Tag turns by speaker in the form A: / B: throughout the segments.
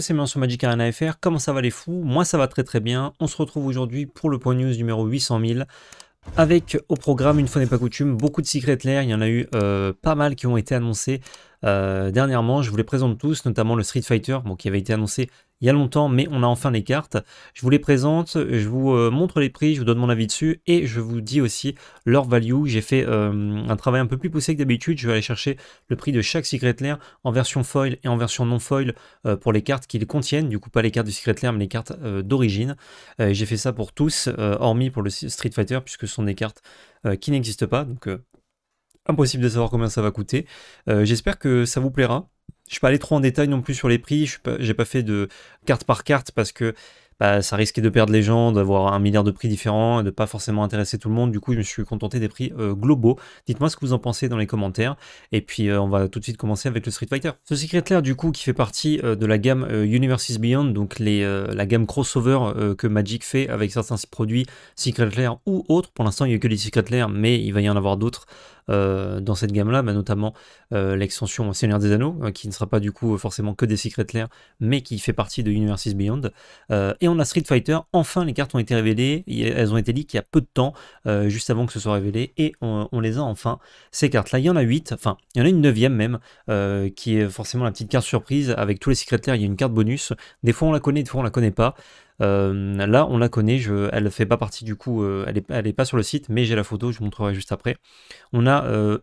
A: c'est c'est sur Magic Arena FR Comment ça va les fous Moi ça va très très bien. On se retrouve aujourd'hui pour le point news numéro 800 000. Avec au programme, une fois n'est pas coutume, beaucoup de secrets l'air. Il y en a eu euh, pas mal qui ont été annoncés euh, dernièrement. Je vous les présente tous, notamment le Street Fighter, qui avait été annoncé il y a longtemps, mais on a enfin les cartes. Je vous les présente, je vous euh, montre les prix, je vous donne mon avis dessus et je vous dis aussi leur value. J'ai fait euh, un travail un peu plus poussé que d'habitude. Je vais aller chercher le prix de chaque Secret Lair en version foil et en version non foil euh, pour les cartes qu'ils contiennent. Du coup, pas les cartes du Secret Lair, mais les cartes d'origine. J'ai fait ça pour tous, hormis pour le Street Fighter, puisque ce sont des cartes qui n'existent pas. Donc, impossible de savoir combien ça va coûter. J'espère que ça vous plaira. Je ne suis pas allé trop en détail non plus sur les prix. Je n'ai pas, fait de carte par carte parce que bah, ça risquait de perdre les gens, d'avoir un milliard de prix différents et de pas forcément intéresser tout le monde. Du coup, je me suis contenté des prix euh, globaux. Dites-moi ce que vous en pensez dans les commentaires. Et puis, euh, on va tout de suite commencer avec le Street Fighter. Ce Secret Lair, du coup, qui fait partie euh, de la gamme Universes Beyond, donc la gamme crossover que Magic fait avec certains produits Secret Lair ou autres. Pour l'instant, il n'y a que les Secret Lair, mais il va y en avoir d'autres euh, dans cette gamme-là, bah, notamment euh, l'extension Seigneur des Anneaux, euh, qui ne sera pas du coup forcément que des Secrets Lair, mais qui fait partie de "Universes Beyond. et on a Street Fighter, enfin les cartes ont été révélées, elles ont été dites il y a peu de temps, juste avant que ce soit révélé, et on, les a enfin, ces cartes-là. Il y en a 8, enfin, il y en a une neuvième même, qui est forcément la petite carte surprise, avec tous les Secrets Lair, il y a une carte bonus, des fois on la connaît, des fois on la connaît pas. Euh, là, on la connaît, elle ne fait pas partie du coup, euh, elle n'est est pas sur le site, mais j'ai la photo, je vous montrerai juste après. On a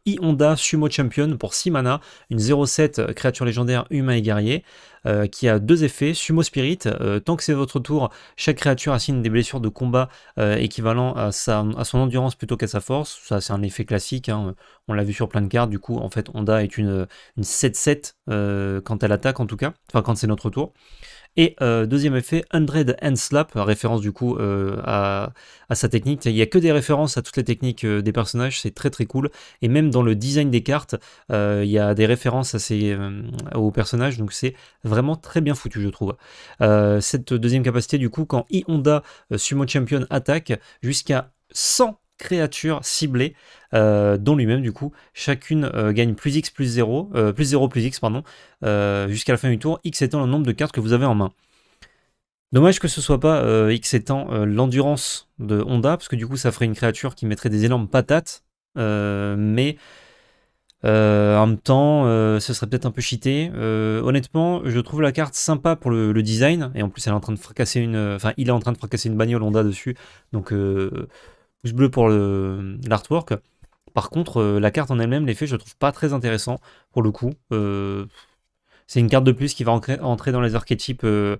A: I euh, Honda Sumo Champion pour 6 mana, une 0-7 créature légendaire humain et guerrier, qui a deux effets, Sumo Spirit, tant que c'est votre tour, chaque créature assigne des blessures de combat équivalent à, à son endurance plutôt qu'à sa force, ça c'est un effet classique, hein. on l'a vu sur plein de cartes, du coup en fait Honda est une 7-7 quand elle attaque en tout cas, enfin quand c'est notre tour. Et euh, deuxième effet, 100 and Slap, référence du coup euh, à, sa technique. Il n'y a que des références à toutes les techniques euh, des personnages, c'est très très cool. Et même dans le design des cartes, il y a des références à ces, aux personnages, donc c'est vraiment très bien foutu, je trouve. cette deuxième capacité, du coup, quand I-Honda Sumo Champion attaque, jusqu'à 100 créatures ciblées, euh, dont lui-même du coup, chacune euh, gagne plus x plus 0, euh, plus 0 plus x, pardon, jusqu'à la fin du tour, x étant le nombre de cartes que vous avez en main. Dommage que ce soit pas x étant l'endurance de Honda, parce que du coup ça ferait une créature qui mettrait des énormes patates, mais en même temps ce serait peut-être un peu cheaté. honnêtement, je trouve la carte sympa pour le, le, design, et en plus elle est en train de fracasser une, enfin il est en train de fracasser une bagnole Honda dessus, donc pouce bleu pour l'artwork. Par contre, euh, la carte en elle-même, l'effet, je trouve pas très intéressant pour le coup. Euh, c'est une carte de plus qui va entrer dans les archétypes euh,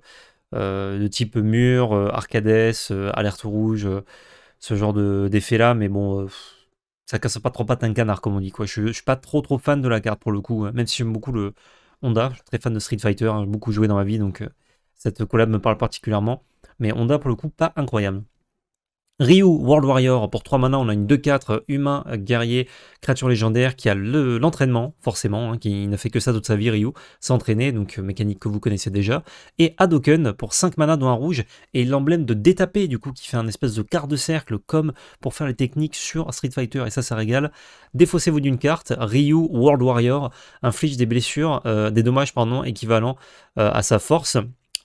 A: de type mur, arcades, alerte rouge, ce genre d'effet là. Mais bon, ça casse pas trop pas un canard, comme on dit. Quoi. Je, je, suis pas trop trop fan de la carte pour le coup, hein, même si j'aime beaucoup le Honda. Je suis très fan de Street Fighter, hein, j'ai beaucoup joué dans ma vie, donc cette collab me parle particulièrement. Mais Honda, pour le coup, pas incroyable. Ryu, World Warrior, pour 3 mana, on a une 2-4 euh, humain, guerrier, créature légendaire qui a l'entraînement, forcément, hein, qui ne fait que ça toute sa vie, Ryu, s'entraîner, donc euh, mécanique que vous connaissez déjà. Et Hadoken, pour 5 mana, dont un rouge, et l'emblème de Détapé, du coup, qui fait un espèce de quart de cercle, comme pour faire les techniques sur Street Fighter, et ça, ça régale. Défaussez-vous d'une carte, Ryu, World Warrior, inflige des blessures, euh, des dommages, pardon, équivalents à sa force.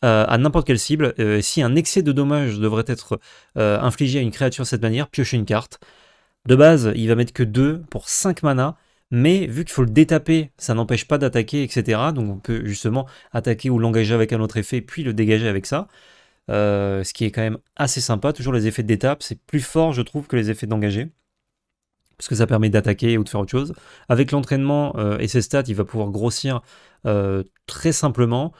A: Euh, à n'importe quelle cible. Euh, si un excès de dommages devrait être euh, infligé à une créature de cette manière, piochez une carte. De base, il va mettre que 2 pour 5 mana, mais vu qu'il faut le détaper, ça n'empêche pas d'attaquer, etc. Donc on peut justement attaquer ou l'engager avec un autre effet, puis le dégager avec ça. ce qui est quand même assez sympa. Toujours les effets de d'étape, c'est plus fort, je trouve, que les effets d'engager. Parce que ça permet d'attaquer ou de faire autre chose. Avec l'entraînement et ses stats, il va pouvoir grossir très simplement.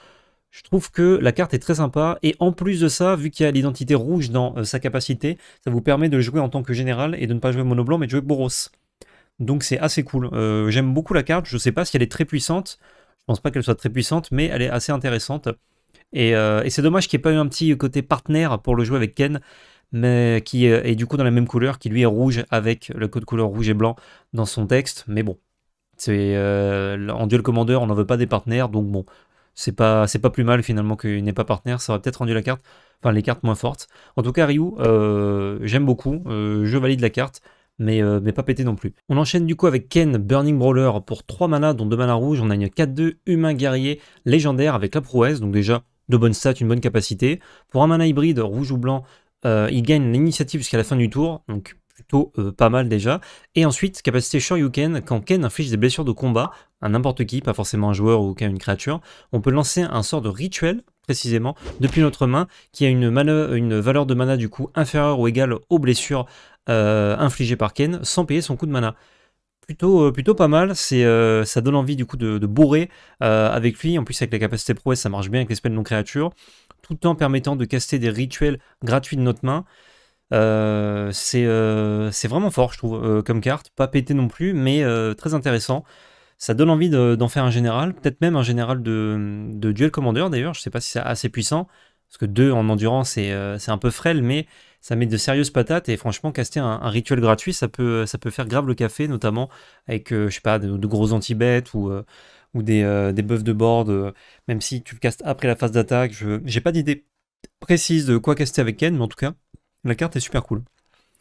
A: Je trouve que la carte est très sympa et en plus de ça, vu qu'il y a l'identité rouge dans euh, sa capacité, ça vous permet de jouer en tant que général et de ne pas jouer monoblanc, mais de jouer Boros. Donc c'est assez cool. Euh, j'aime beaucoup la carte, je ne sais pas si elle est très puissante, je pense pas qu'elle soit très puissante, mais elle est assez intéressante. Et, euh, c'est dommage qu'il n'y ait pas eu un petit côté partenaire pour le jouer avec Ken, mais qui est du coup dans la même couleur, qui lui est rouge avec le code couleur rouge et blanc dans son texte. Mais bon, c'est en duel commandeur, on n'en veut pas des partenaires, donc bon, c'est pas, c'est pas plus mal finalement qu'il n'est pas partenaire, ça aurait peut-être rendu la carte, enfin les cartes moins fortes. En tout cas, Ryu, euh, j'aime beaucoup, euh, je valide la carte. Mais, euh, mais, pas pété non plus. On enchaîne du coup avec Ken Burning Brawler pour 3 manas, dont 2 manas rouges. On a une 4-2 humain guerrier légendaire avec la prouesse, donc déjà de bonnes stats, une bonne capacité. Pour un mana hybride rouge ou blanc, il gagne l'initiative jusqu'à la fin du tour, donc plutôt euh, pas mal déjà. Et ensuite, capacité Shoryuken, quand Ken inflige des blessures de combat à n'importe qui, pas forcément un joueur ou une créature, on peut lancer un sort de rituel précisément depuis notre main qui a une, valeur de mana du coup inférieure ou égale aux blessures euh, infligées par Ken sans payer son coup de mana. Plutôt, euh, plutôt pas mal, c'est ça donne envie du coup de, bourrer avec lui, en plus avec la capacité prouesse ça marche bien avec les spells non créatures, tout en permettant de caster des rituels gratuits de notre main. Euh, euh, c'est vraiment fort, je trouve, euh, comme carte. Pas pété non plus, mais très intéressant. Ça donne envie d'en faire un général, peut-être même un général de, duel commandeur d'ailleurs. Je ne sais pas si c'est assez puissant, parce que 2 en endurance, c'est un peu frêle, mais ça met de sérieuses patates. Et franchement, caster un, rituel gratuit, ça peut, faire grave le café, notamment avec, je sais pas, de, gros anti-bêtes ou des, buffs de board, même si tu le castes après la phase d'attaque. Je n'ai pas d'idée précise de quoi caster avec Ken, mais en tout cas, la carte est super cool.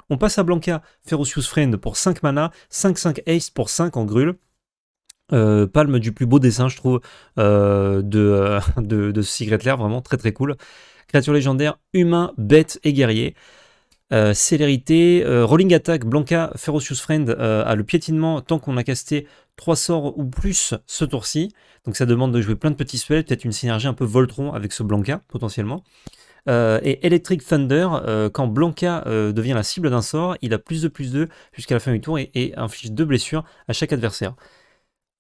A: On passe à Blanca, Ferocious Friend pour 5 mana, 5-5 Ace pour 5 en grûle. Euh, palme du plus beau dessin, je trouve, euh, euh, de, de, Secret Lair, vraiment très très cool. Créature légendaire, humain, bête et guerrier. célérité, rolling attack, Blanca, Ferocious Friend a le piétinement tant qu'on a casté 3 sorts ou plus ce tour-ci. Donc ça demande de jouer plein de petits spells, peut-être une synergie un peu Voltron avec ce Blanca potentiellement. Euh, et Electric Thunder, euh, quand Blanca euh, devient la cible d'un sort, il a plus de plus de jusqu'à la fin du tour et, inflige deux blessures à chaque adversaire.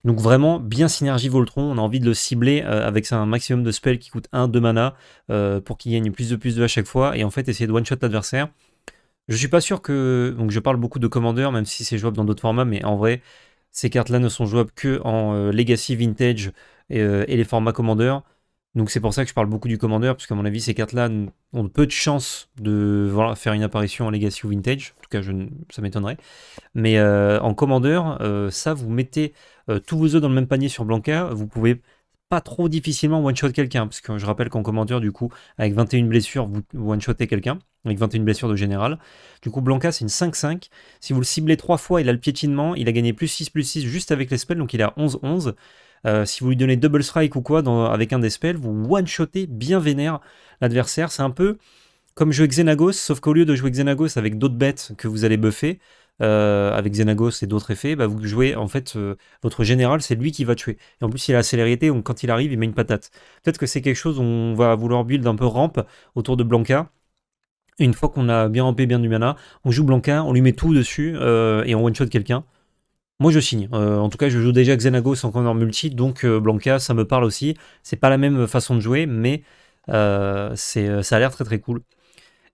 A: Donc vraiment, bien synergie Voltron, on a envie de le cibler avec un maximum de spells qui coûte 1, 2 mana pour qu'il gagne plus de plus de à chaque fois et en fait essayer de one-shot l'adversaire. Je suis pas sûr que... Donc je parle beaucoup de Commander, même si c'est jouable dans d'autres formats, mais en vrai, ces cartes-là ne sont jouables que en Legacy Vintage et, les formats commandeur. Donc c'est pour ça que je parle beaucoup du commandeur, parce qu'à mon avis, ces cartes-là ont peu de chances de faire une apparition en Legacy ou Vintage. En tout cas, ça m'étonnerait. Mais euh, en commandeur, euh, ça, vous mettez euh, tous vos œufs dans le même panier sur Blanca, vous pouvez pas trop difficilement one-shot quelqu'un, parce que je rappelle qu'en commandeur, du coup, avec 21 blessures, vous one shottez quelqu'un, avec 21 blessures de général. Du coup, Blanca, c'est une 5-5. Si vous le ciblez trois fois, il a le piétinement, il a gagné plus 6, plus 6 juste avec les spells, donc il a 11-11. Euh, si vous lui donnez double strike ou quoi avec un des spells, vous one-shotez bien vénère l'adversaire. C'est un peu comme jouer Xenagos, sauf qu'au lieu de jouer Xenagos avec d'autres bêtes que vous allez buffer, euh, avec Xenagos et d'autres effets, bah, vous jouez en fait euh, votre général, c'est lui qui va tuer. Et en plus, il a la célérité, donc quand il arrive, il met une patate. Peut-être que c'est quelque chose où on va vouloir build un peu rampe autour de Blanca. une fois qu'on a bien rampé, bien du mana, on joue Blanca, on lui met tout dessus et on one-shot quelqu'un moi je signe. Euh, en tout cas, je joue déjà Xenagos en corner multi, donc euh, Blanca, ça me parle aussi. C'est pas la même façon de jouer, mais euh, ça a l'air très très cool.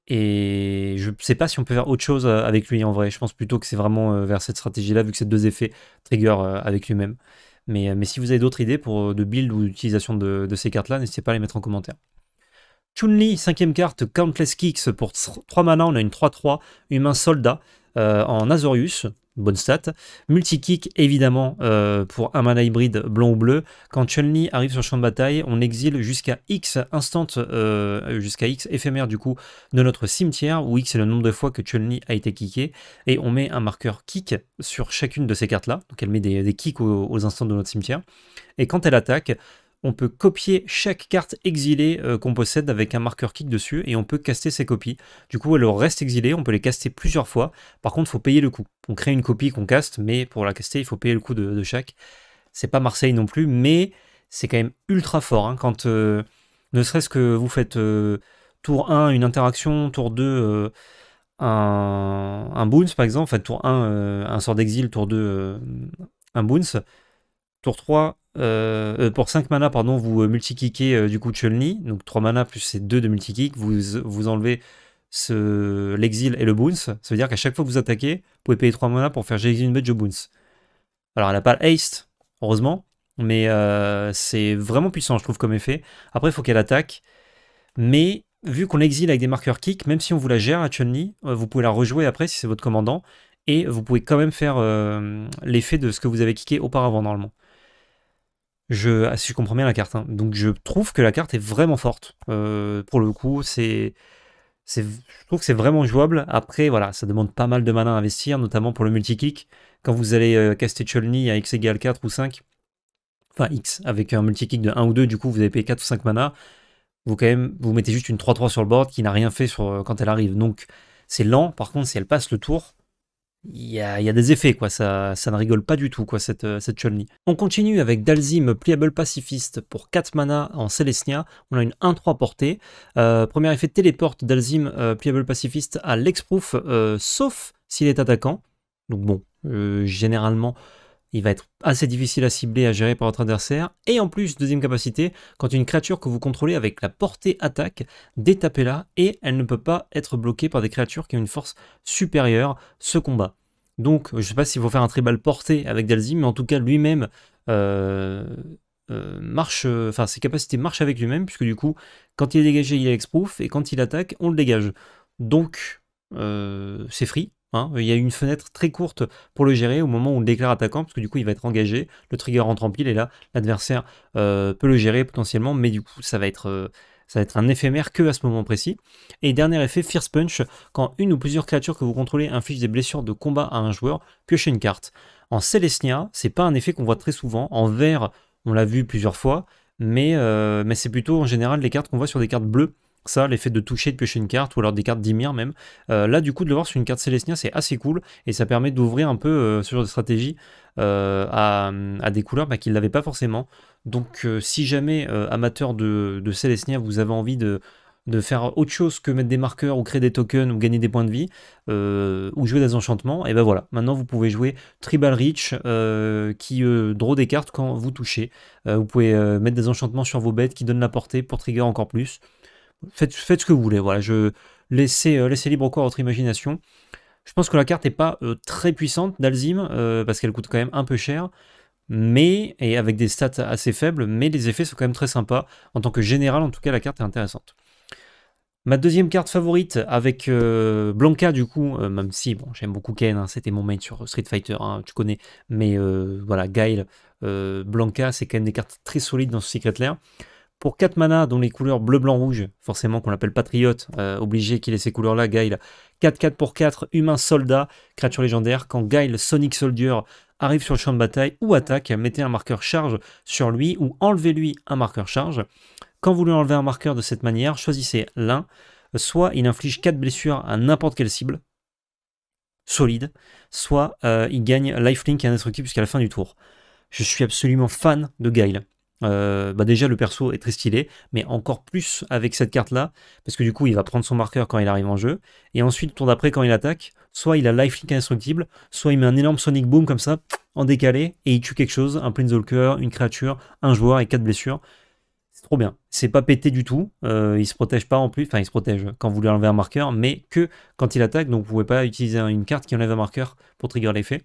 A: Et je sais pas si on peut faire autre chose avec lui en vrai. Je pense plutôt que c'est vraiment vers cette stratégie-là, vu que c'est deux effets trigger avec lui-même. Mais, mais, si vous avez d'autres idées pour de build ou d'utilisation de, ces cartes-là, n'hésitez pas à les mettre en commentaire. Chunli, li cinquième carte, Countless Kicks pour 3 mana, on a une 3-3, humain soldat en Azorius bonne stat. Multi-kick, évidemment, euh, pour un mana hybride blanc ou bleu. Quand Chun-Li arrive sur le champ de bataille, on exile jusqu'à X instant, euh, jusqu'à X éphémère du coup, de notre cimetière, où X est le nombre de fois que Chun-Li a été kické. Et on met un marqueur kick sur chacune de ces cartes-là. Donc elle met des, kicks aux instants de notre cimetière. Et quand elle attaque, on peut copier chaque carte exilée euh, qu'on possède avec un marqueur kick dessus et on peut caster ses copies. Du coup, elles restent exilées, on peut les caster plusieurs fois. Par contre, il faut payer le coût. On crée une copie qu'on caste, mais pour la caster, il faut payer le coût de, chaque. C'est pas Marseille non plus, mais c'est quand même ultra fort. Hein. Euh, ne serait-ce que vous faites euh, tour 1, une interaction, tour 2, un, un boons par exemple, enfin tour 1, un sort d'exil, tour 2, un boons, tour 3, euh, euh, pour 5 mana, pardon, vous euh, multi-kickez du coup Chun-Li, donc 3 mana plus ces 2 de multi-kick, vous, vous enlevez l'exil et le boons, ça veut dire qu'à chaque fois que vous attaquez, vous pouvez payer 3 mana pour faire j'exile une bête, je bounce. Alors elle n'a pas haste, heureusement, mais c'est vraiment puissant je trouve comme effet. Après il faut qu'elle attaque, mais vu qu'on exile avec des marqueurs kick, même si on vous la gère à Chun-Li, vous pouvez la rejouer après si c'est votre commandant, et vous pouvez quand même faire l'effet de ce que vous avez kické auparavant normalement. Je, ah, si je comprends bien la carte. Hein. Donc je trouve que la carte est vraiment forte. Euh, pour le coup, c'est, je trouve que c'est vraiment jouable. Après, voilà, ça demande pas mal de mana à investir, notamment pour le multi-kick. Quand vous allez euh, caster Chulny à x égale 4 ou 5, enfin x, avec un multi-kick de 1 ou 2, du coup vous avez payé 4 ou 5 mana, vous, quand même, vous mettez juste une 3-3 sur le board qui n'a rien fait sur, euh, quand elle arrive. Donc c'est lent, par contre si elle passe le tour, il y, a, des effets, quoi. Ça, ça ne rigole pas du tout, quoi, cette, euh, cette chun On continue avec Dalzim Pliable Pacifiste pour 4 mana en Celestia. On a une 1-3 portée. Euh, premier effet téléporte Dalzim euh, Pliable Pacifiste à l'exproof, sauf s'il est attaquant. Donc bon, généralement, il va être assez difficile à cibler à gérer par votre adversaire. Et en plus, deuxième capacité, quand une créature que vous contrôlez avec la portée attaque, détapez-la et elle ne peut pas être bloquée par des créatures qui ont une force supérieure ce combat. Donc, je ne sais pas s'il faut faire un tribal porté avec Dalzim, mais en tout cas, lui-même euh, euh, marche, enfin, ses capacités marchent avec lui-même, puisque du coup, quand il est dégagé, il est exproof, et quand il attaque, on le dégage. Donc, euh, c'est free, Hein. il y a une fenêtre très courte pour le gérer au moment où on le déclare attaquant, parce que du coup il va être engagé, le trigger rentre en pile et là l'adversaire euh, peut le gérer potentiellement, mais du coup ça va être euh, ça va être un éphémère que à ce moment précis. Et dernier effet, Fierce Punch, quand une ou plusieurs créatures que vous contrôlez infligent des blessures de combat à un joueur, piochez une carte. En Celestia, c'est pas un effet qu'on voit très souvent. En vert, on l'a vu plusieurs fois, mais, euh, mais c'est plutôt en général les cartes qu'on voit sur des cartes bleues ça, l'effet de toucher, de piocher une carte, ou alors des cartes d'Imir même. Euh, là, du coup, de le voir sur une carte Célestia, c'est assez cool, et ça permet d'ouvrir un peu ce euh, genre de stratégie euh, à, des couleurs bah, qu'il n'avait pas forcément. Donc, si jamais, amateur de, de Célestia, vous avez envie de, faire autre chose que mettre des marqueurs ou créer des tokens ou gagner des points de vie ou jouer des enchantements, et ben voilà, maintenant vous pouvez jouer Tribal Reach qui draw des cartes quand vous touchez. vous pouvez mettre des enchantements sur vos bêtes qui donnent la portée pour trigger encore plus. Faites, ce que vous voulez. Voilà, je laissez, euh, libre libre à votre imagination. Je pense que la carte n'est pas euh, très puissante d'Alzim, euh, parce qu'elle coûte quand même un peu cher, mais, et avec des stats assez faibles, mais les effets sont quand même très sympas. En tant que général, en tout cas, la carte est intéressante. Ma deuxième carte favorite avec Blanca, du coup, même si bon, j'aime beaucoup Ken, hein, c'était mon main sur Street Fighter, hein, tu connais, mais voilà, Guile, Blanca, c'est quand même des cartes très solides dans ce Secret Lair. Pour 4 mana dont les couleurs bleu, blanc, rouge, forcément qu'on l'appelle patriote, euh, obligé qu'il ait ces couleurs-là, Guile. 4-4 pour 4, humain, soldat, créature légendaire. Quand Guile, Sonic Soldier, arrive sur le champ de bataille ou attaque, mettez un marqueur charge sur lui ou enlevez-lui un marqueur charge. Quand vous lui enlever un marqueur de cette manière, choisissez l'un. Soit il inflige 4 blessures à n'importe quelle cible, solide, soit euh, il gagne lifelink et indestructible jusqu'à la fin du tour. Je suis absolument fan de Guile. Euh, bah déjà le perso est très stylé, mais encore plus avec cette carte là, parce que du coup il va prendre son marqueur quand il arrive en jeu, et ensuite tour d'après quand il attaque, soit il a lifelink indestructible, soit il met un énorme Sonic Boom comme ça, en décalé, et il tue quelque chose, un Planeswalker, une créature, un joueur et quatre blessures. C'est trop bien. C'est pas pété du tout. Euh, il se protège pas en plus. Enfin, il se protège quand vous lui enlevez un marqueur, mais que quand il attaque. Donc, vous pouvez pas utiliser une carte qui enlève un marqueur pour trigger l'effet.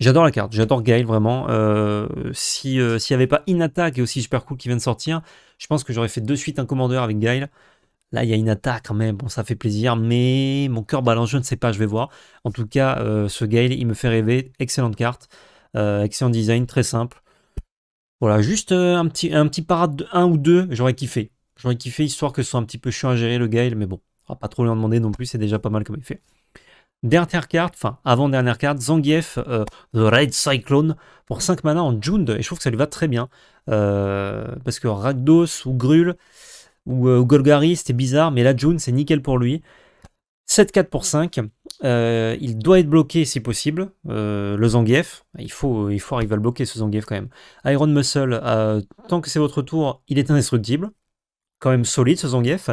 A: J'adore la carte, j'adore Gail vraiment. Euh, euh, s'il n'y avait pas Inata qui est aussi super cool qui vient de sortir, je pense que j'aurais fait de suite un commandeur avec Gail. Là, il y a Inata quand même, bon, ça fait plaisir, mais mon cœur balance, je ne sais pas, je vais voir. En tout cas, euh, ce Gail, il me fait rêver. Excellente carte, excellent design, très simple. Voilà, juste un petit, un petit parade de 1 ou 2, j'aurais kiffé. J'aurais kiffé, histoire que ce soit un petit peu chiant à gérer le Gail, mais bon, on va pas trop lui en demander non plus, c'est déjà pas mal comme effet. fait. Dernière carte, enfin avant-dernière carte, Zangief, euh, The Red Cyclone, pour 5 mana en Jund, et je trouve que ça lui va très bien. Euh, parce que Ragdos ou Grul ou euh, Golgari, c'était bizarre, mais là Jund, c'est nickel pour lui. 7-4 pour 5, il doit être bloqué si possible, le Zangief, il faut, il faut arriver à le bloquer ce Zangief quand même. Iron Muscle, tant que c'est votre tour, il est indestructible, quand même solide ce Zangief.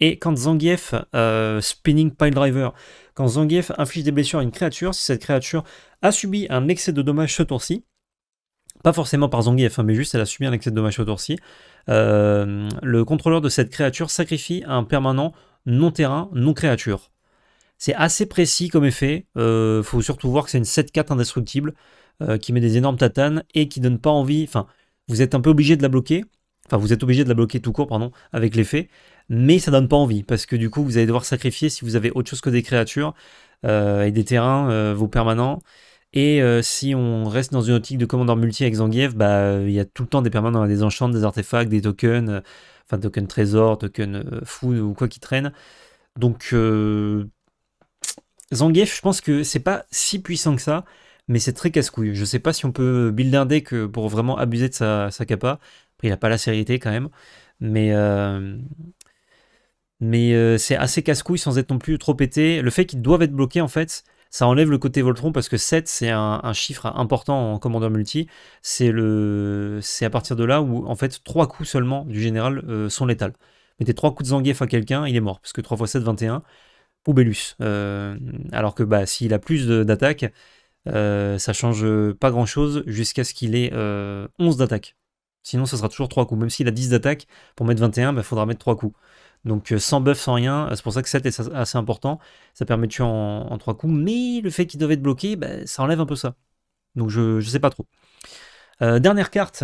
A: Et quand Zangief, euh, spinning pile driver, quand Zangief inflige des blessures à une créature, si cette créature a subi un excès de dommages ce tour-ci, pas forcément par Zangief, hein, mais juste elle a subi un excès de dommages ce tour-ci, euh, le contrôleur de cette créature sacrifie un permanent non terrain, non créature. C'est assez précis comme effet, euh, faut surtout voir que c'est une 7-4 indestructible qui met des énormes tatanes et qui donne pas envie, enfin vous êtes un peu obligé de la bloquer, Enfin, vous êtes obligé de la bloquer tout court, pardon, avec l'effet. Mais ça donne pas envie, parce que du coup, vous allez devoir sacrifier si vous avez autre chose que des créatures euh, et des terrains, euh, vos permanents. Et euh, si on reste dans une optique de commandeur multi avec Zangief, bah, il y a tout le temps des permanents, hein, des enchants, des artefacts, des tokens, enfin tokens trésors, tokens fou ou quoi qui traîne. Donc Zangief, je pense que c'est pas si puissant que ça mais c'est très casse-couille. Je sais pas si on peut builder un deck pour vraiment abuser de sa, sa capa, il n'a pas la sériété quand même. Mais, euh, mais euh, c'est assez casse-couille sans être non plus trop pété. Le fait qu'ils doivent être bloqués, en fait, ça enlève le côté Voltron parce que 7, c'est un, chiffre important en commandeur multi. C'est à partir de là où, en fait, 3 coups seulement du général euh, sont létales. Mettez 3 coups de Zangief à quelqu'un, il est mort. Parce que 3 x 7, 21. Bellus. alors que bah, s'il a plus d'attaques, ça change pas grand-chose jusqu'à ce qu'il ait 11 d'attaque. Sinon, ça sera toujours 3 coups. Même s'il a 10 d'attaque, pour mettre 21, il bah, faudra mettre 3 coups. Donc euh, sans buff, sans rien, euh, c'est pour ça que 7 est assez important. Ça permet de tuer en, 3 coups, mais le fait qu'il devait être bloqué, bah, ça enlève un peu ça. Donc je ne sais pas trop. Euh, dernière carte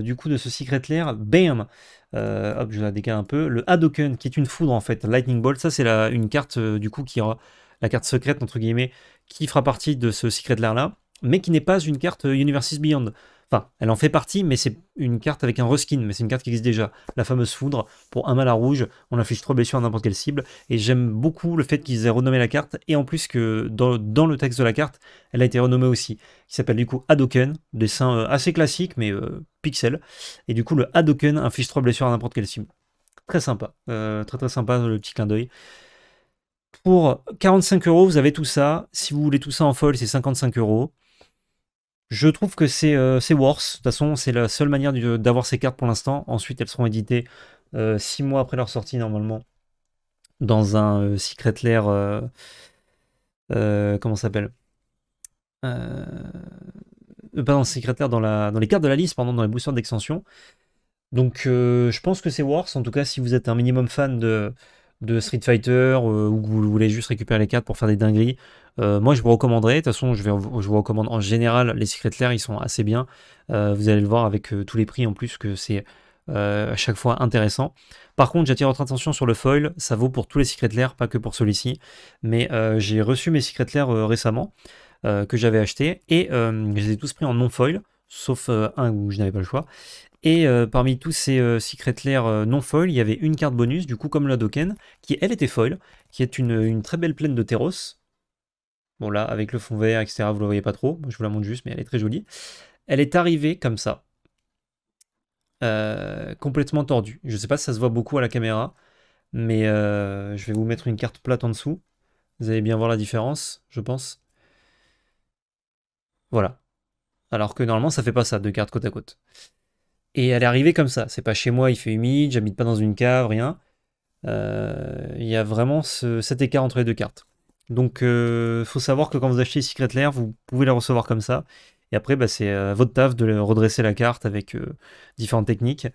A: du coup de ce Secret Lair, BAM Hop, je la décale un peu. Le Hadoken, qui est une foudre en fait, Lightning Bolt, ça c'est une carte du coup qui aura la carte secrète entre guillemets, qui fera partie de ce Secret Lair là, mais qui n'est pas une carte Universes Beyond. Enfin, elle en fait partie, mais c'est une carte avec un reskin, mais c'est une carte qui existe déjà. La fameuse foudre, pour un mal à rouge, on affiche trois blessures à n'importe quelle cible. Et j'aime beaucoup le fait qu'ils aient renommé la carte, et en plus que dans, le texte de la carte, elle a été renommée aussi, qui s'appelle du coup Hadoken, dessin euh, assez classique, mais euh, pixel. Et du coup, le Hadoken inflige trois blessures à n'importe quelle cible. Très sympa, euh, très très sympa le petit clin d'œil. Pour 45 euros, vous avez tout ça. Si vous voulez tout ça en folle, c'est 55 euros. Je trouve que c'est Wars, euh, worse. De toute façon, c'est la seule manière d'avoir ces cartes pour l'instant. Ensuite, elles seront éditées 6 euh, mois après leur sortie, normalement, dans un euh, Secret Lair. comment ça s'appelle Pas dans Secret Lair, dans, la, dans les cartes de la liste, pendant dans les boosters d'extension. Donc, je pense que c'est worse. En tout cas, si vous êtes un minimum fan de de Street Fighter ou que vous voulez juste récupérer les cartes pour faire des dingueries, euh, moi, je vous recommanderais. De toute façon, je, vous recommande en général les Secret Lair, ils sont assez bien. Euh, vous allez le voir avec euh, tous les prix en plus que c'est à chaque fois intéressant. Par contre, j'attire votre attention sur le foil. Ça vaut pour tous les Secret Lair, pas que pour celui-ci. Mais j'ai reçu mes Secret Lair récemment que j'avais acheté et je les ai tous pris en non foil, sauf un où je n'avais pas le choix. Et parmi tous ces secrets Secret Lair non foil, il y avait une carte bonus, du coup comme la Doken, qui elle était foil, qui est une, une très belle plaine de Terros, Bon là, avec le fond vert, etc., vous ne le voyez pas trop. Je vous la montre juste, mais elle est très jolie. Elle est arrivée comme ça. Euh, complètement tordue. Je ne sais pas si ça se voit beaucoup à la caméra, mais euh, je vais vous mettre une carte plate en dessous. Vous allez bien voir la différence, je pense. Voilà. Alors que normalement, ça fait pas ça, deux cartes côte à côte. Et elle est arrivée comme ça. C'est pas chez moi, il fait humide, j'habite pas dans une cave, rien. Euh, il y a vraiment cet écart entre les deux cartes. Donc, il euh, faut savoir que quand vous achetez Secret Lair, vous pouvez la recevoir comme ça. Et après, bah, c'est euh, votre taf de redresser la carte avec euh, différentes techniques.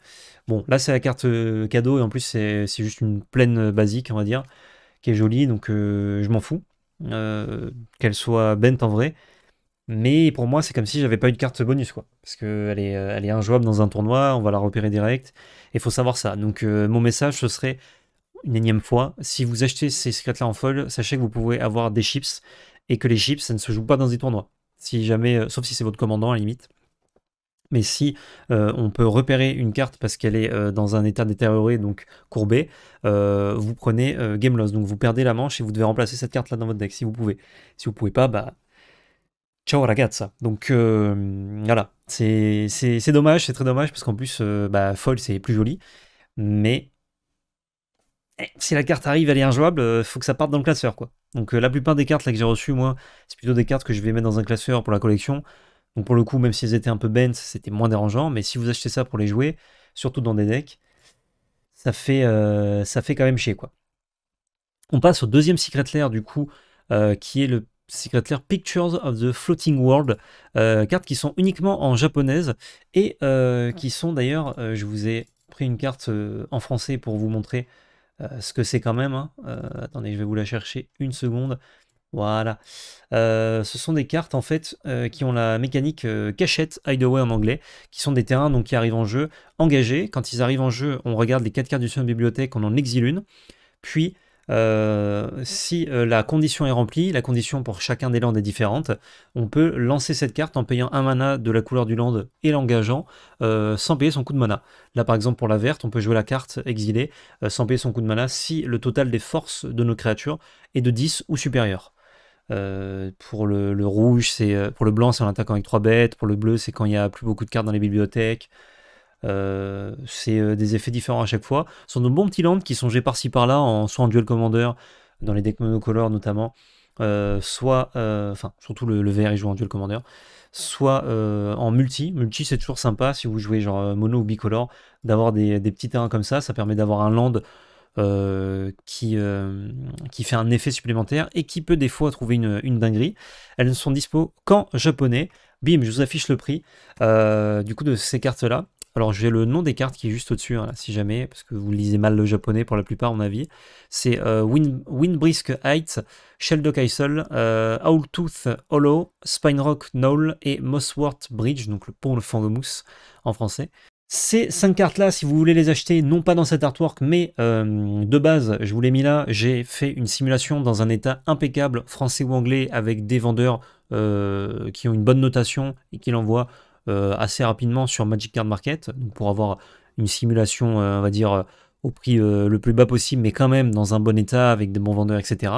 A: Bon, là, c'est la carte cadeau, et en plus, c'est juste une pleine basique, on va dire, qui est jolie, donc je m'en fous. qu'elle soit bent en vrai. Mais pour moi, c'est comme si j'avais pas une carte bonus, quoi. Parce qu'elle est, elle est injouable dans un tournoi, on va la repérer direct. Et faut savoir ça. Donc, mon message, ce serait une énième fois, si vous achetez ces secrets-là en folle, sachez que vous pouvez avoir des chips et que les chips, ça ne se joue pas dans des tournois. Si jamais, euh, sauf si c'est votre commandant à la limite. Mais si euh, on peut repérer une carte parce qu'elle est euh, dans un état détérioré, donc courbé, vous prenez game loss. Donc vous perdez la manche et vous devez remplacer cette carte-là dans votre deck si vous pouvez. Si vous pouvez pas, bah. Ciao ragazza. Donc voilà, c'est dommage, c'est très dommage parce qu'en plus, bah, folle c'est plus joli. Mais si la carte arrive, elle est injouable, euh, faut que ça parte dans le classeur, quoi. Donc euh, la plupart des cartes là que j'ai reçues, moi, c'est plutôt des cartes que je vais mettre dans un classeur pour la collection. Donc pour le coup, même si elles étaient un peu bent, c'était moins dérangeant. Mais si vous achetez ça pour les jouer, surtout dans des decks, ça fait, euh, ça fait quand même chier quoi. On passe au deuxième Secret Lair du coup, qui est le Secret Lair Pictures of the Floating World, cartes qui sont uniquement en japonaise et qui sont d'ailleurs, je vous ai pris une carte en français pour vous montrer euh, ce que c'est quand même. Hein, euh, attendez, je vais vous la chercher une seconde. Voilà. Euh, ce sont des cartes en fait qui ont la mécanique cachette, hideaway en anglais, qui sont des terrains donc, qui arrivent en jeu engagés. Quand ils arrivent en jeu, on regarde les quatre cartes du sein de bibliothèque, on en exile une. Puis euh, si euh, la condition est remplie, la condition pour chacun des landes est différente, on peut lancer cette carte en payant un mana de la couleur du land et l'engageant euh, sans payer son coup de mana. Là par exemple pour la verte, on peut jouer la carte exilée sans payer son coup de mana si le total des forces de nos créatures est de 10 ou supérieur. pour le, rouge, c'est pour le blanc, c'est en attaquant avec 3 bêtes. Pour le bleu, c'est quand il y a plus beaucoup de cartes dans les bibliothèques. Euh, c'est euh, des effets différents à chaque fois. Ce sont de bons petits lands qui sont jetés par-ci par-là, soit en duel commander, dans les decks monocolores notamment, euh, soit, enfin, surtout le, vert, VR, il joue en duel commander, soit en multi. Multi, c'est toujours sympa si vous jouez genre mono ou bicolore, d'avoir des, petits terrains comme ça. Ça permet d'avoir un land. qui, qui fait un effet supplémentaire et qui peut des fois trouver une, dinguerie. Elles ne sont dispo qu'en japonais. Bim, je vous affiche le prix du coup de ces cartes-là. Alors j'ai le nom des cartes qui est juste au-dessus, hein, si jamais, parce que vous lisez mal le japonais pour la plupart, à mon avis. C'est euh, Windbrisk Heights, Sheldon Castle, euh, Owltooth Hollow, Rock Knoll et Mossworth Bridge, donc le pont de mousse en français. Ces cinq cartes-là, si vous voulez les acheter, non pas dans cet artwork, mais euh, de base, je vous l'ai mis là, j'ai fait une simulation dans un état impeccable français ou anglais avec des vendeurs qui ont une bonne notation et qui l'envoient euh, assez rapidement sur Magic Card Market donc pour avoir une simulation, euh, on va dire, euh, au prix le plus bas possible, mais quand même dans un bon état avec des bons vendeurs, etc.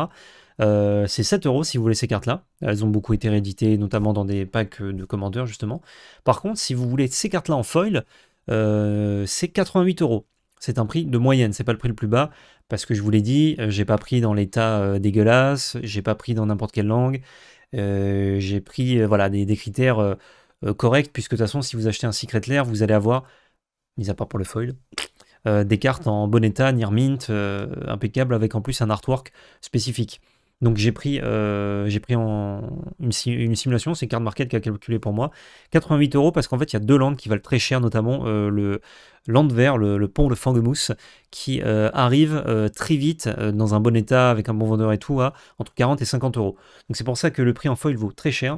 A: c'est 7 euros si vous voulez ces cartes-là. Elles ont beaucoup été rééditées, notamment dans des packs de commandeurs, justement. Par contre, si vous voulez ces cartes-là en foil, c'est 88 euros. C'est un prix de moyenne, c'est pas le prix le plus bas, parce que je vous l'ai dit, j'ai pas pris dans l'état dégueulasse, j'ai pas pris dans n'importe quelle langue, j'ai pris voilà, des, des critères euh, correct, puisque de toute façon, si vous achetez un Secret Lair, vous allez avoir, mis à part pour le foil, euh, des cartes en bon état, near mint, euh, impeccable, avec en plus un artwork spécifique. Donc j'ai pris, pris en une, simulation, c'est Card Market qui a calculé pour moi, 88 euros parce qu'en fait il y a deux landes qui valent très cher, notamment le land vert, le, pont le Fangemousse, qui arrive très vite dans un bon état avec un bon vendeur et tout à entre 40 et 50 euros. Donc c'est pour ça que le prix en foil vaut très cher.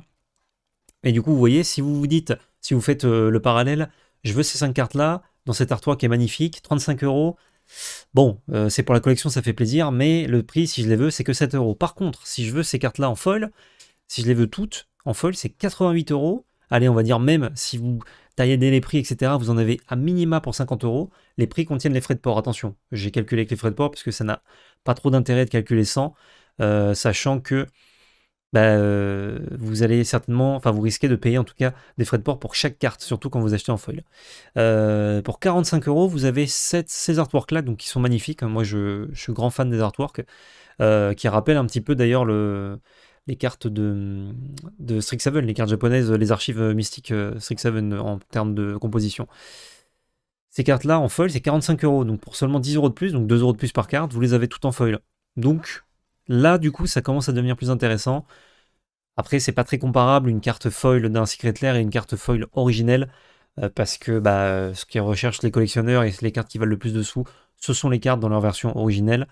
A: Et du coup, vous voyez, si vous vous dites, si vous faites euh, le parallèle, je veux ces cinq cartes-là, dans cet artois qui est magnifique, 35 euros. Bon, euh, c'est pour la collection, ça fait plaisir, mais le prix, si je les veux, c'est que 7 euros. Par contre, si je veux ces cartes-là en folle, si je les veux toutes en folle, c'est 88 euros. Allez, on va dire même si vous taillez les prix, etc., vous en avez à minima pour 50 euros. Les prix contiennent les frais de port. Attention, j'ai calculé avec les frais de port parce que ça n'a pas trop d'intérêt de calculer 100, euh, sachant que bah, euh, vous allez certainement, enfin vous risquez de payer en tout cas des frais de port pour chaque carte, surtout quand vous achetez en foil. Euh, pour 45 euros, vous avez ces artworks là, donc qui sont magnifiques. Moi, je, suis grand fan des artworks, euh, qui rappellent un petit peu d'ailleurs les cartes de, de Strixhaven, les cartes japonaises, les archives mystiques Strixhaven en termes de composition. Ces cartes là en foil, c'est 45 euros, donc pour seulement 10 euros de plus, donc 2 euros de plus par carte, vous les avez toutes en foil. Donc Là, du coup, ça commence à devenir plus intéressant. Après, c'est pas très comparable une carte foil d'un Secret Lair et une carte foil originelle, euh, parce que bah, ce qu'ils recherchent les collectionneurs et les cartes qui valent le plus de sous, ce sont les cartes dans leur version originelle.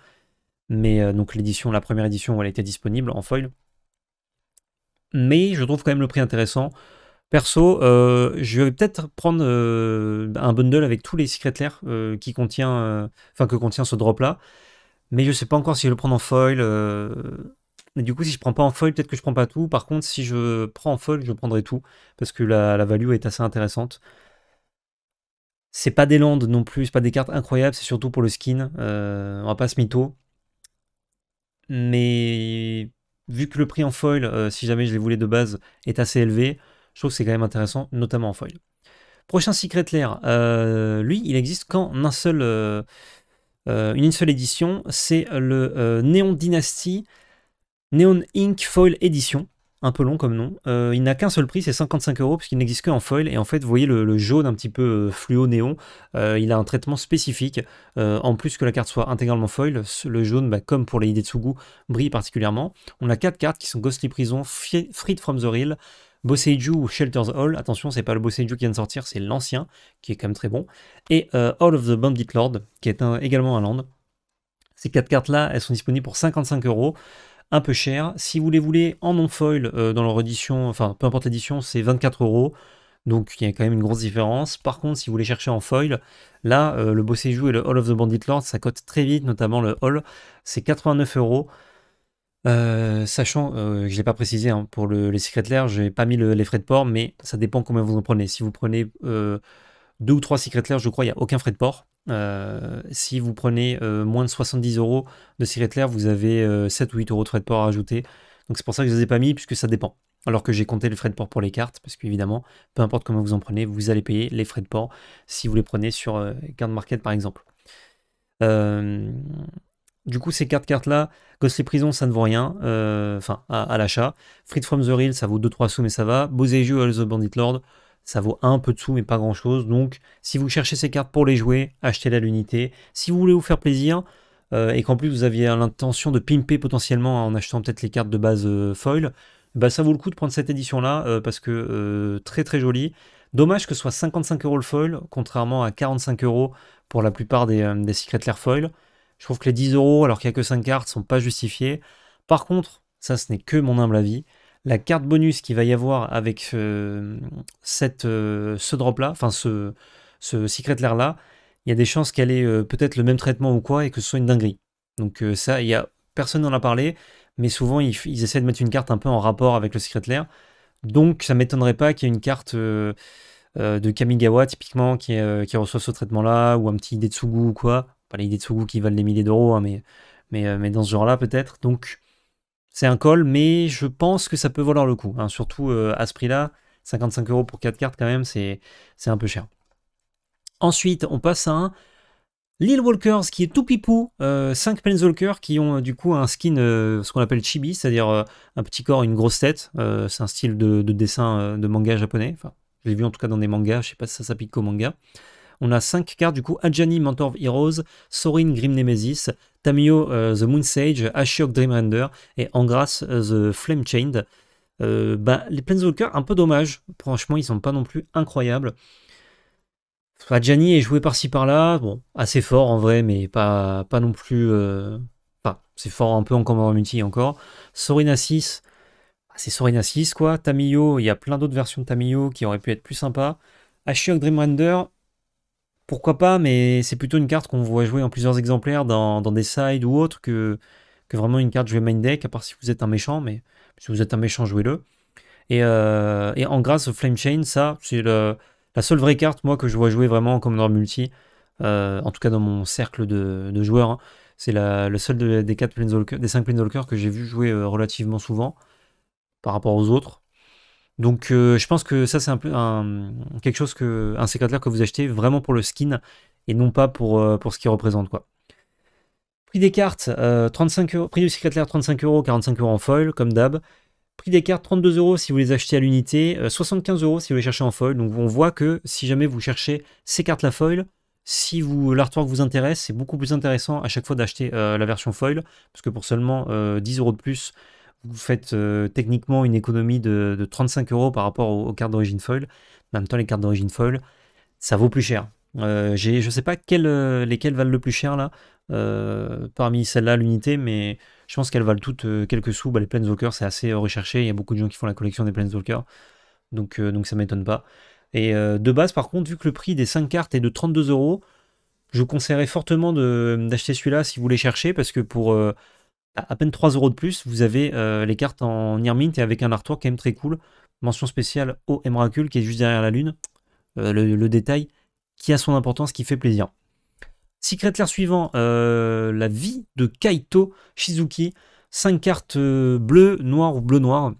A: Mais euh, donc l'édition, la première édition, elle était disponible en foil. Mais je trouve quand même le prix intéressant. Perso, euh, je vais peut-être prendre un bundle avec tous les Secret Lair qui contient, enfin que contient ce drop là. Mais je sais pas encore si je le prends en foil. Euh, mais du coup, si je ne prends pas en foil, peut-être que je ne prends pas tout. Par contre, si je prends en foil, je prendrai tout. Parce que la, la value est assez intéressante. C'est pas des landes non plus, n'est pas des cartes incroyables, c'est surtout pour le skin. Euh, on va pas se mytho. Mais vu que le prix en foil, euh, si jamais je les voulais de base, est assez élevé, je trouve que c'est quand même intéressant, notamment en foil. Prochain Secret Lair, euh, lui, il existe qu'en un seul euh, une seule édition, c'est le euh, Neon Dynasty Neon Ink Foil Edition. Un peu long comme nom. Euh, il n'a qu'un seul prix, c'est 55 euros, puisqu'il n'existe que en foil. Et en fait, vous voyez le, jaune un petit peu fluo néon. il a un traitement spécifique. en plus que la carte soit intégralement foil, le jaune, bah, comme pour les Idetsugu, brille particulièrement. On a quatre cartes qui sont Ghostly Prison, Freed from the Real, Boseiju ou Shelter's Hall. Attention, c'est pas le Boseiju qui vient de sortir, c'est l'ancien, qui est quand même très bon. Et euh, All of the Bandit Lord, qui est également un land. Ces quatre cartes-là, elles sont disponibles pour 55 euros un peu cher. Si vous les voulez en non-foil euh, dans leur édition, enfin peu importe l'édition, c'est 24 euros. Donc il y a quand même une grosse différence. Par contre, si vous les cherchez en foil, là, euh, le Boseiju et le Hall of the Bandit Lord, ça cote très vite, notamment le Hall, c'est 89 euros. Euh, sachant, que euh, je ne l'ai pas précisé hein, pour les secrets lair, je n'ai pas mis les frais de port, mais ça dépend combien vous en prenez. Si vous prenez euh, deux ou trois secrets lair, je crois, qu'il n'y a aucun frais de port. si vous prenez moins de 70 euros de secret lair, vous avez 7 ou 8 euros de frais de port à ajouter. Donc c'est pour ça que je ne les ai pas mis, puisque ça dépend. Alors que j'ai compté les frais de port pour les cartes, parce qu'évidemment, peu importe comment vous en prenez, vous allez payer les frais de port si vous les prenez sur Card Market par exemple. Du coup, ces cartes cartes-là, Ghostly Prison, ça ne vaut rien, euh, enfin, à, l'achat. Freed from the Real, ça vaut 2-3 sous, mais ça va. Boseiju All the Bandit Lord, ça vaut un peu de sous, mais pas grand-chose. Donc, si vous cherchez ces cartes pour les jouer, achetez-la l'unité. Si vous voulez vous faire plaisir, euh, et qu'en plus vous aviez l'intention de pimper potentiellement en achetant peut-être les cartes de base euh, foil, bah ça vaut le coup de prendre cette édition là parce que très très jolie. Dommage que ce soit 55 euros le foil, contrairement à 45 euros pour la plupart des, Secrets Lair foil. Je trouve que les 10 euros, alors qu'il n'y a que 5 cartes, sont pas justifiés. Par contre, ça ce n'est que mon humble avis, la carte bonus qu'il va y avoir avec euh, cette, euh, ce drop-là, enfin ce, ce Secret Lair-là, il y a des chances qu'elle ait euh, peut-être le même traitement ou quoi et que ce soit une dinguerie. Donc ça, il y a, personne n'en a parlé, mais souvent ils, essaient de mettre une carte un peu en rapport avec le Secret Lair. Donc ça m'étonnerait pas qu'il y ait une carte de Kamigawa typiquement qui, qui ce traitement-là ou un petit Detsugu ou quoi pas les de qui valent des milliers d'euros, hein, mais, euh, mais, dans ce genre-là peut-être. Donc c'est un call, mais je pense que ça peut valoir le coup. Hein. surtout euh, à ce prix-là, 55 euros pour 4 cartes quand même, c'est un peu cher. Ensuite, on passe à un Lil Walkers qui est tout pipou, euh, 5 Planeswalkers qui ont euh, du coup un skin, ce qu'on appelle chibi, c'est-à-dire un petit corps, une grosse tête. c'est un style de, dessin de manga japonais. Enfin, je l'ai vu en tout cas dans des mangas, je sais pas si ça s'applique au manga. On a cinq cartes, du coup, Adjani, Mentor of Heroes, Sorin, Grim Nemesis, Tamio, euh, The Moon Sage, Ashiok, Dreamrender et Angras, euh, The Flame Chained. Les euh, bah, les Planeswalkers, un peu dommage. Franchement, ils sont pas non plus incroyables. Adjani est joué par-ci par-là, bon, assez fort en vrai, mais pas, pas non plus. Pas c'est fort un peu en combat multi encore. Sorin Assis, ah, c'est Sorin Assis quoi. Tamio, il y a plein d'autres versions de Tamio qui auraient pu être plus sympas. Ashiok Dreamrender, pourquoi pas, mais c'est plutôt une carte qu'on voit jouer en plusieurs exemplaires dans, des sides ou autres que, vraiment une carte jouée main deck, à part si vous êtes un méchant, mais si vous êtes un méchant, jouez-le. Et, euh, en grâce au Flame Chain, ça, c'est la seule vraie carte, moi, que je vois jouer vraiment en dans Multi, euh, en tout cas dans mon cercle de, joueurs. Hein. C'est le seul des, quatre des 5 Planeswalkers que j'ai vu jouer euh, relativement souvent par rapport aux autres. Donc euh, je pense que ça c'est un peu quelque chose que que vous achetez vraiment pour le skin et non pas pour, euh, pour ce qu'il représente quoi. Prix des cartes, 35 euh, euros, prix du Secret 35 euros, 45 euros en foil comme d'hab. Prix des cartes 32 euros si vous les achetez à l'unité, 75 euros si vous les cherchez en foil. Donc on voit que si jamais vous cherchez ces cartes la foil, si vous l'artwork vous intéresse, c'est beaucoup plus intéressant à chaque fois d'acheter la version foil parce que pour seulement 10 euros de plus, vous faites euh, techniquement une économie de, 35 euros par rapport aux, cartes d'origine foil. En même temps, les cartes d'origine foil, ça vaut plus cher. Euh, je ne sais pas euh, lesquelles valent le plus cher là, parmi celles-là, l'unité, mais je pense qu'elles valent toutes quelques sous. Bah, les Planeswalkers, c'est assez recherché. Il y a beaucoup de gens qui font la collection des Planeswalkers, donc, donc ça ne m'étonne pas. Et de base, par contre, vu que le prix des 5 cartes est de 32 euros, je vous conseillerais fortement d'acheter celui-là si vous les cherchez, parce que pour à peine 3 euros de plus, vous avez euh, les cartes en Irmint et avec un artwork quand même très cool. Mention spéciale au émeracule qui est juste derrière la lune. Euh, le, détail qui a son importance, qui fait plaisir. Secret suivant, euh, la vie de Kaito Shizuki. 5 cartes bleues, noires ou bleu-noir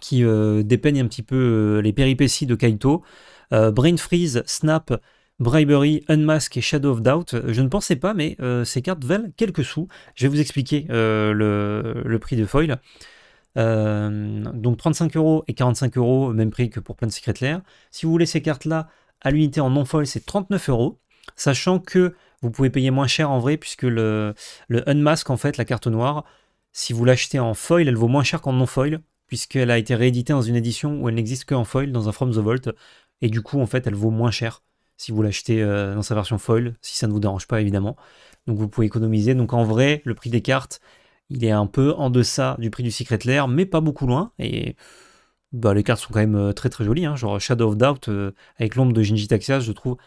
A: qui dépeignent un petit peu les péripéties de Kaito. Brain Freeze, Snap, Bribery, Unmask et Shadow of Doubt. Je ne pensais pas, mais euh, ces cartes valent quelques sous. Je vais vous expliquer euh, le, prix de foil. Euh, donc 35 euros et 45 euros, même prix que pour plein de Secret Lair. Si vous voulez ces cartes-là à l'unité en non-foil, c'est 39 euros. Sachant que vous pouvez payer moins cher en vrai, puisque le, le Unmask, en fait, la carte noire, si vous l'achetez en foil, elle vaut moins cher qu'en non-foil, puisqu'elle a été rééditée dans une édition où elle n'existe qu'en foil, dans un From the Vault. Et du coup, en fait, elle vaut moins cher si vous l'achetez euh, dans sa version foil, si ça ne vous dérange pas évidemment. Donc vous pouvez économiser. Donc en vrai, le prix des cartes, il est un peu en deçà du prix du Secret Lair, mais pas beaucoup loin. Et bah, les cartes sont quand même euh, très très jolies. Hein. Genre Shadow of Doubt euh, avec l'ombre de Jinji Taxias, je trouve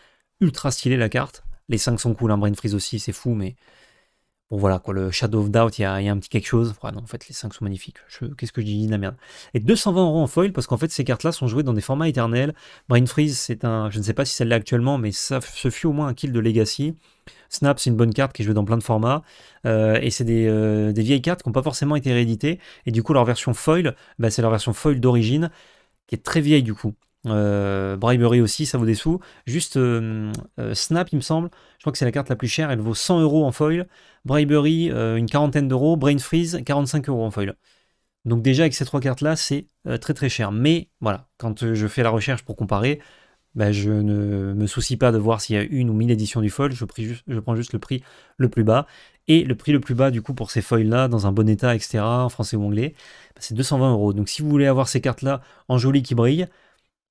A: ultra stylé la carte. Les cinq sont cool, un hein. Brain Freeze aussi, c'est fou, mais Bon voilà quoi, le Shadow of Doubt, il y, a un petit quelque chose. non, en fait, les 5 sont magnifiques. Qu'est-ce que je dis La merde. Et 220 euros en foil parce qu'en fait, ces cartes-là sont jouées dans des formats éternels. Brain Freeze, c'est un. Je ne sais pas si celle-là actuellement, mais ça, se fut au moins un kill de Legacy. Snap, c'est une bonne carte qui est jouée dans plein de formats. Euh, et c'est euh, des, vieilles cartes qui n'ont pas forcément été rééditées. Et du coup, leur version foil, bah, c'est leur version foil d'origine qui est très vieille du coup. Euh, bribery aussi, ça vaut des sous. Juste euh, euh, Snap, il me semble. Je crois que c'est la carte la plus chère. Elle vaut 100 euros en foil. Bribery, une quarantaine d'euros. Brain Freeze, 45 euros en foil. Donc déjà, avec ces trois cartes-là, c'est très très cher. Mais voilà, quand je fais la recherche pour comparer, ben, je ne me soucie pas de voir s'il y a une ou mille éditions du foil. Je, prends juste le prix le plus bas. Et le prix le plus bas, du coup, pour ces foils-là, dans un bon état, etc., en français ou anglais, ben, c'est 220 euros. Donc si vous voulez avoir ces cartes-là en jolie qui brillent,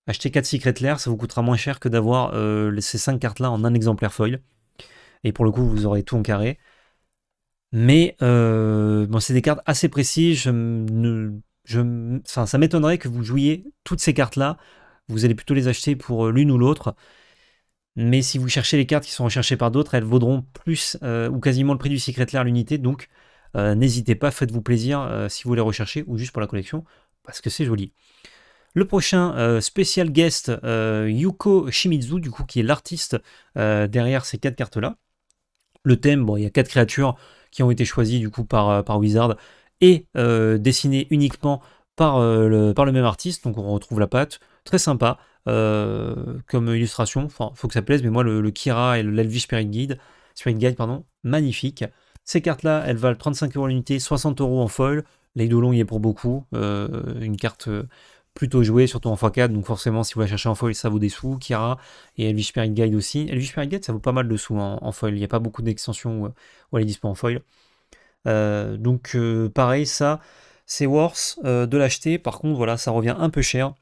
A: Acheter 4 Secret Lair, ça vous coûtera moins cher que d'avoir euh, ces 5 cartes-là en un exemplaire foil. Et pour le coup, vous aurez tout en carré. Mais euh, bon, c'est des cartes assez précises. Je ça m'étonnerait que vous jouiez toutes ces cartes-là. Vous allez plutôt les acheter pour euh, l'une ou l'autre. Mais si vous cherchez les cartes qui sont recherchées par d'autres, elles vaudront plus ou quasiment le prix du Secret Lair l'unité. Donc n'hésitez pas, faites-vous plaisir si vous les recherchez ou juste pour la collection, parce que c'est joli. Le prochain euh, spécial guest, euh, Yuko Shimizu, du coup, qui est l'artiste euh, derrière ces quatre cartes-là. Le thème, bon, il y a quatre créatures qui ont été choisies du coup par, Wizard et dessinées uniquement par, le, par le même artiste. Donc on retrouve la patte, très sympa comme illustration. Enfin, faut que ça plaise, mais moi le, Kira et l'Elvish Spirit Guide, Spirit Guide, pardon, magnifique. Ces cartes-là, elles valent 35 euros l'unité, 60 euros en foil. L'Eidolon y est pour beaucoup. une carte plutôt joué, surtout en x4. Donc forcément, si vous la cherchez en foil, ça vaut des sous. Kira et Elvish Spirit Guide aussi. Elvish Spirit Guide, ça vaut pas mal de sous en, foil. Il n'y a pas beaucoup d'extensions où, elle est dispo en foil. Euh, donc euh, pareil, ça, c'est worth euh, de l'acheter. Par contre, voilà, ça revient un peu cher.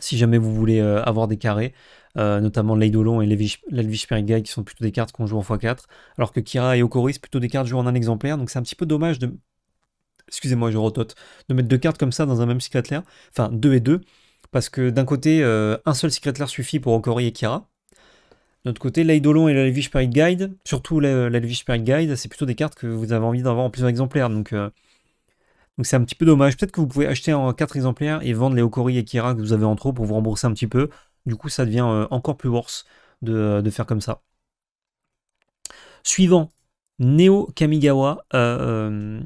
A: Si jamais vous voulez avoir des carrés, notamment l'Eidolon et l'Elvish Spirit Guide qui sont plutôt des cartes qu'on joue en x4, alors que Kira et Okoris, plutôt des cartes jouées en un exemplaire, donc c'est un petit peu dommage de excusez-moi, je rotote, de mettre deux cartes comme ça dans un même Secret Lair, enfin deux et deux, parce que d'un côté, euh, un seul Secret Lair suffit pour Okori et Kira. De côté, l'Idolon et la Levish Spirit Guide, surtout la, Levish Spirit Guide, c'est plutôt des cartes que vous avez envie d'avoir en plusieurs exemplaires, donc euh, donc c'est un petit peu dommage. Peut-être que vous pouvez acheter en quatre exemplaires et vendre les Okori et Kira que vous avez en trop pour vous rembourser un petit peu. Du coup, ça devient euh, encore plus worse de, de faire comme ça. Suivant, Neo Kamigawa, euh,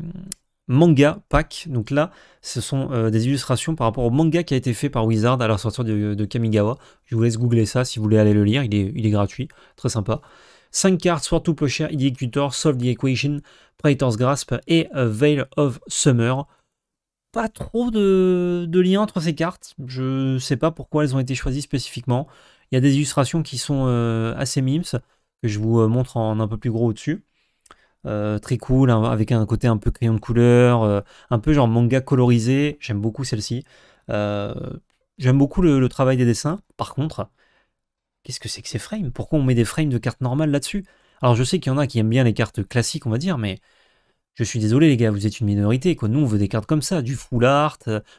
A: manga pack. Donc là, ce sont euh, des illustrations par rapport au manga qui a été fait par Wizard à la sortie de, Kamigawa. Je vous laisse googler ça si vous voulez aller le lire, il est, gratuit, très sympa. 5 cartes, tout to cher Executor, Solve the Equation, Praetor's Grasp et Veil of Summer. Pas trop de, de lien entre ces cartes, je sais pas pourquoi elles ont été choisies spécifiquement. Il y a des illustrations qui sont euh, assez mimes, que je vous euh, montre en un peu plus gros au-dessus. Euh, très cool, hein, avec un côté un peu crayon de couleur, euh, un peu genre manga colorisé. J'aime beaucoup celle-ci. Euh, j'aime beaucoup le, travail des dessins. Par contre, qu'est-ce que c'est que ces frames Pourquoi on met des frames de cartes normales là-dessus Alors je sais qu'il y en a qui aiment bien les cartes classiques, on va dire, mais je suis désolé les gars, vous êtes une minorité. que Nous, on veut des cartes comme ça, du full art,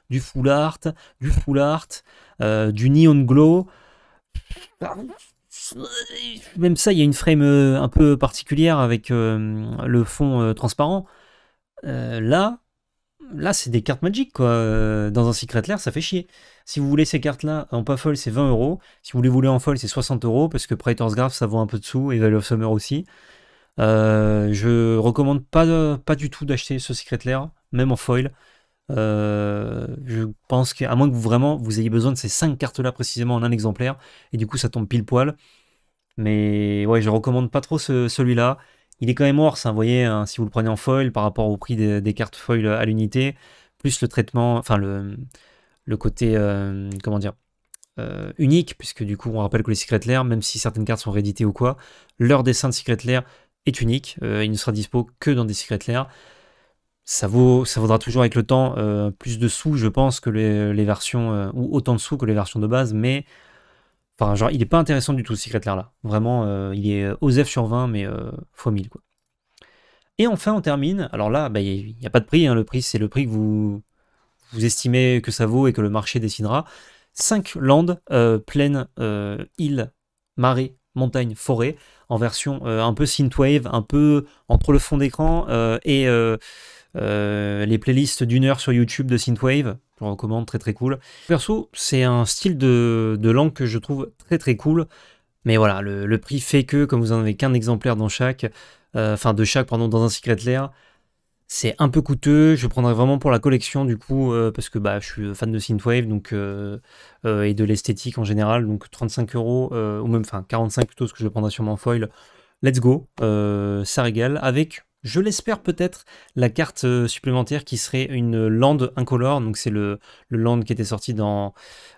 A: du full art, du full art, du neon glow même ça, il y a une frame euh, un peu particulière avec euh, le fond euh, transparent. là, là, c'est des cartes magiques. quoi. Dans un Secret Lair, ça fait chier. Si vous voulez ces cartes-là, en pas folle, c'est 20 euros. Si vous les voulez en foil, c'est 60 euros, parce que Praetor's Graph, ça vaut un peu de sous, et Value of Summer aussi. je recommande pas, pas du tout d'acheter ce Secret Lair, même en foil. Euh, je pense qu'à moins que vous, vraiment vous ayez besoin de ces 5 cartes-là précisément en un exemplaire, et du coup ça tombe pile poil. Mais ouais, je recommande pas trop celui-là. Il est quand même hors, hein, vous voyez, hein, si vous le prenez en foil par rapport au prix des, cartes foil à l'unité, plus le traitement, enfin le, côté, euh, comment dire, euh, unique, puisque du coup on rappelle que les Secret Lair, même si certaines cartes sont rééditées ou quoi, leur dessin de Secret Lair est unique, il ne sera dispo que dans des Secret Lair ça, vaut, ça vaudra toujours avec le temps euh, plus de sous, je pense, que les, versions, euh, ou autant de sous que les versions de base, mais enfin, genre, il est pas intéressant du tout, Secret Lair là. Vraiment, euh, il est OZEF sur 20, mais x 1000, quoi. Et enfin, on termine. Alors là, bah, il bah, n'y a, pas de prix, hein. le prix, c'est le prix que vous, vous estimez que ça vaut et que le marché décidera. 5 landes, plaines, îles, marées, montagne, forêt, en version un peu synthwave, un peu entre le fond d'écran et, euh, les playlists d'une heure sur YouTube de Synthwave, je recommande, très très cool. Perso, c'est un style de, langue que je trouve très très cool, mais voilà, le, prix fait que, comme vous n'en avez qu'un exemplaire dans chaque, euh, enfin de chaque, pardon, dans un Secret Lair, c'est un peu coûteux, je prendrais vraiment pour la collection du coup, euh, parce que bah, je suis fan de Synthwave donc, et de l'esthétique en général, donc 35 euros, ou même enfin 45 plutôt, ce que je prendrai sûrement en foil. Let's go, ça régale, avec je l'espère peut-être, la carte euh, supplémentaire qui serait une lande incolore. Donc c'est le, land qui était sorti dans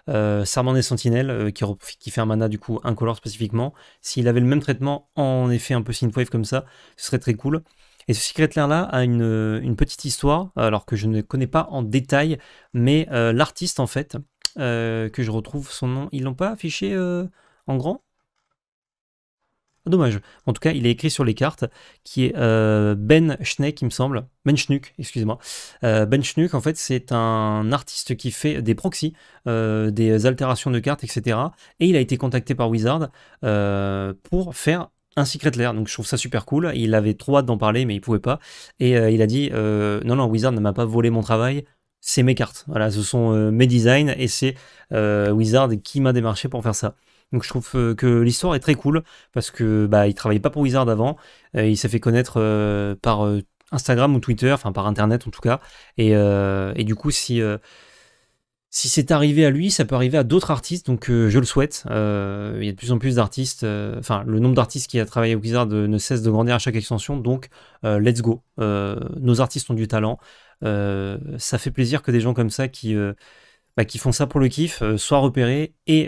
A: euh, et des euh, qui, fait un mana du coup incolore spécifiquement. S'il avait le même traitement, en effet un peu synthwave comme ça, ce serait très cool. Et ce Secret Lair là a euh, une, petite histoire, alors que je ne connais pas en détail, mais l'artiste en fait, que je retrouve son nom, ils l'ont pas affiché en grand Dommage. En tout cas, il est écrit sur les cartes, qui est euh, Ben Schneck, il me semble. Ben Schnuck, excusez-moi. Euh, ben Schnuck, en fait, c'est un artiste qui fait des proxys, euh, des altérations de cartes, etc. Et il a été contacté par Wizard pour faire un Secret Lair. Donc je trouve ça super cool. Il avait trop hâte d'en parler, mais il pouvait pas. Et il a dit Non, non, Wizard ne m'a pas volé mon travail c'est mes cartes. Voilà, ce sont mes designs et c'est Wizard qui m'a démarché pour faire ça. Donc je trouve euh, que l'histoire est très cool parce que bah il travaillait pas pour Wizard avant, il s'est fait connaître euh, par euh, Instagram ou Twitter, enfin par internet en tout cas. Et, du coup si si c'est arrivé à lui, ça peut arriver à d'autres artistes, donc je le souhaite. il y a de plus en plus d'artistes, enfin le nombre d'artistes qui a travaillé au Wizard ne cesse de grandir à chaque extension, donc let's go. nos artistes ont du talent. ça fait plaisir que des gens comme ça qui bah, qui font ça pour le kiff, soient repérés et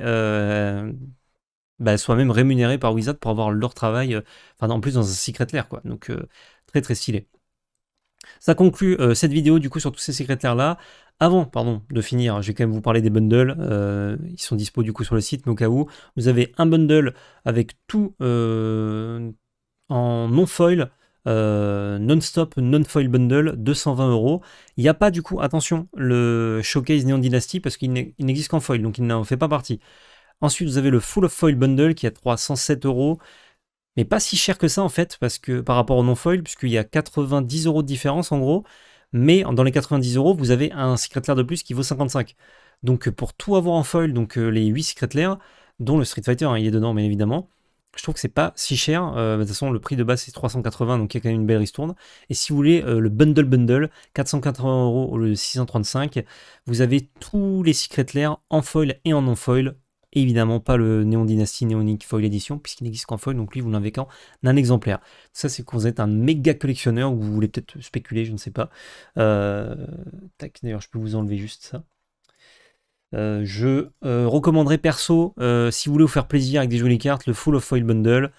A: bah, soient même rémunérés par Wizard pour avoir leur travail, euh, en plus dans un secret lair quoi. Donc euh, très très stylé. Ça conclut euh, cette vidéo du coup sur tous ces secrétaires là. Avant, pardon, de finir, je vais quand même vous parler des bundles. ils sont dispo du coup sur le site, mais au cas où, vous avez un bundle avec tout en non-foil, non-stop, non-foil bundle, 220 euros. Il n'y a pas du coup, attention, le showcase Neon Dynasty parce qu'il n'existe qu'en foil, donc il n'en fait pas partie. Ensuite, vous avez le Full of Foil Bundle qui est à 307 euros. Mais pas si cher que ça en fait, parce que par rapport au non-foil, puisqu'il y a 90 euros de différence en gros. Mais dans les 90 euros, vous avez un Secret Lair de plus qui vaut 55. Donc euh, pour tout avoir en foil, donc euh, les 8 Secret Lair, dont le Street Fighter, hein, il est dedans bien évidemment, je trouve que c'est pas si cher. Euh, de toute façon, le prix de base c'est 380, donc il y a quand même une belle ristourne. Et si vous voulez le bundle bundle, 480 euros au lieu de 635, vous avez tous les secrets l'air en foil et en non-foil évidemment pas le Néon Dynasty Néonique Foil Edition, puisqu'il n'existe qu'en foil, donc lui, vous n'avez qu'en un exemplaire. Ça, c'est quand vous êtes un méga collectionneur, ou vous voulez peut-être spéculer, je ne sais pas. Euh, tac, d'ailleurs, je peux vous enlever juste ça. Euh, je euh, recommanderais perso, si vous voulez vous faire plaisir avec des jolies cartes, le Full of Foil Bundle.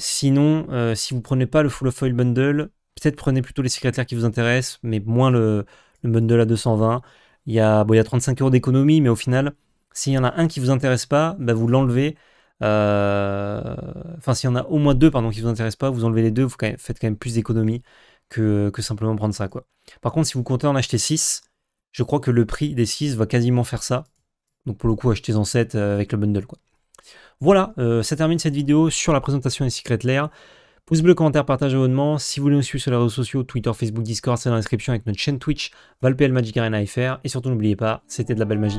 A: sinon, si vous prenez pas le Full of Foil Bundle, peut-être prenez plutôt les secrétaires qui vous intéressent, mais moins le, bundle à 220. Il y a, il y a 35 euros d'économie, mais au final, s'il y en a un qui vous intéresse pas, bah, vous l'enlevez. Euh, enfin, s'il y en a au moins deux qui ne vous intéressent pas, vous enlevez les deux, vous faites quand même plus d'économies que, simplement prendre ça. quoi. Par contre, si vous comptez en acheter 6, je crois que le prix des 6 va quasiment faire ça. Donc pour le coup, achetez-en 7 euh, avec le bundle. quoi. Voilà, euh, ça termine cette vidéo sur la présentation des de Lair. Pouce bleu, commentaire, partage, abonnement. Si vous voulez nous suivre sur les réseaux sociaux, Twitter, Facebook, Discord, c'est dans la description avec notre chaîne Twitch, ValPL Magic Arena Et surtout, n'oubliez pas, c'était de la belle magie.